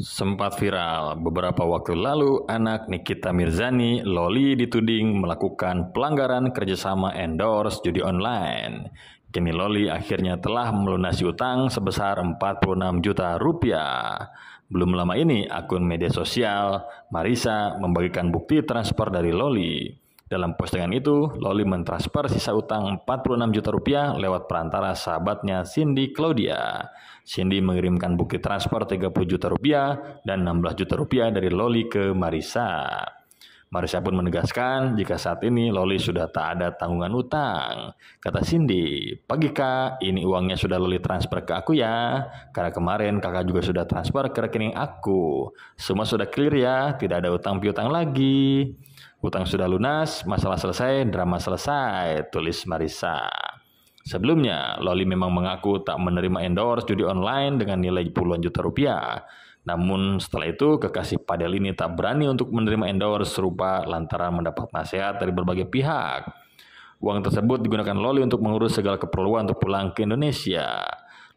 Sempat viral, beberapa waktu lalu anak Nikita Mirzani, Loli dituding melakukan pelanggaran kerjasama endorse judi online. Kini Loli akhirnya telah melunasi utang sebesar 46 juta rupiah. Belum lama ini, akun media sosial Marisa membagikan bukti transfer dari Loli. Dalam postingan itu, Loli mentransfer sisa utang 46 juta rupiah lewat perantara sahabatnya Cindy Claudia. Cindy mengirimkan bukti transfer 30 juta rupiah dan 16 juta rupiah dari Loli ke Marisa. Marisa pun menegaskan jika saat ini Loli sudah tak ada tanggungan utang. Kata Cindy, pagi kak, ini uangnya sudah Loli transfer ke aku ya. Karena kemarin kakak juga sudah transfer ke rekening aku. Semua sudah clear ya, tidak ada utang piutang lagi. Utang sudah lunas, masalah selesai, drama selesai, tulis Marisa. Sebelumnya, Loli memang mengaku tak menerima endorse judi online dengan nilai puluhan juta rupiah. Namun setelah itu, kekasih Padel ini tak berani untuk menerima endorse serupa lantaran mendapat nasihat dari berbagai pihak. Uang tersebut digunakan Loli untuk mengurus segala keperluan untuk pulang ke Indonesia.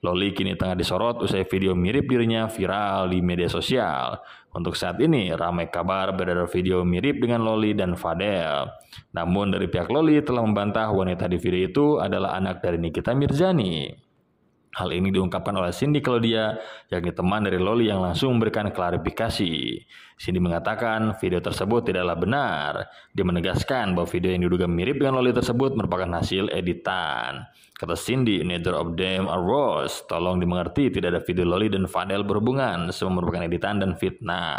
Loli kini tengah disorot usai video mirip dirinya viral di media sosial. Untuk saat ini, ramai kabar beredar video mirip dengan Loli dan Fadel. Namun dari pihak Loli telah membantah wanita di video itu adalah anak dari Nikita Mirzani. Hal ini diungkapkan oleh Cindy Claudia, yakni teman dari Loli yang langsung memberikan klarifikasi. Cindy mengatakan video tersebut tidaklah benar. Dia menegaskan bahwa video yang diduga mirip dengan Loli tersebut merupakan hasil editan. Kata Cindy, neither of them are rose. Tolong dimengerti, tidak ada video Loli dan Fadel berhubungan. Semua merupakan editan dan fitnah.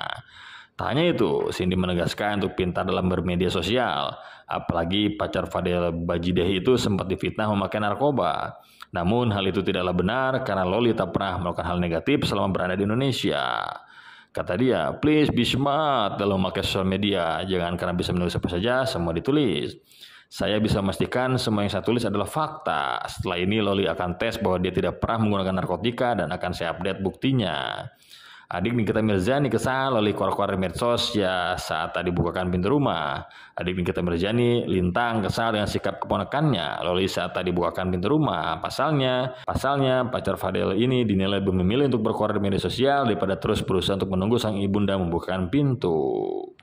Tak hanya itu, Cindy menegaskan untuk pintar dalam bermedia sosial. Apalagi pacar Fadel Bajideh itu sempat difitnah memakai narkoba. Namun hal itu tidaklah benar karena Loli tak pernah melakukan hal negatif selama berada di Indonesia. Kata dia, please be smart dalam memakai sosial media. Jangan karena bisa menulis apa saja, semua ditulis. Saya bisa memastikan semua yang saya tulis adalah fakta. Setelah ini Loli akan tes bahwa dia tidak pernah menggunakan narkotika dan akan saya update buktinya. Adik Nikita Mirzani kesal oleh kor keluar medsos ya saat tadi bukakan pintu rumah. Adik Nikita Mirzani lintang kesal dengan sikap keponakannya Loli saat tadi bukakan pintu rumah. Pasalnya, pasalnya pacar Fadel ini dinilai lebih memilih untuk berkoar di media sosial daripada terus berusaha untuk menunggu sang ibunda membukakan pintu.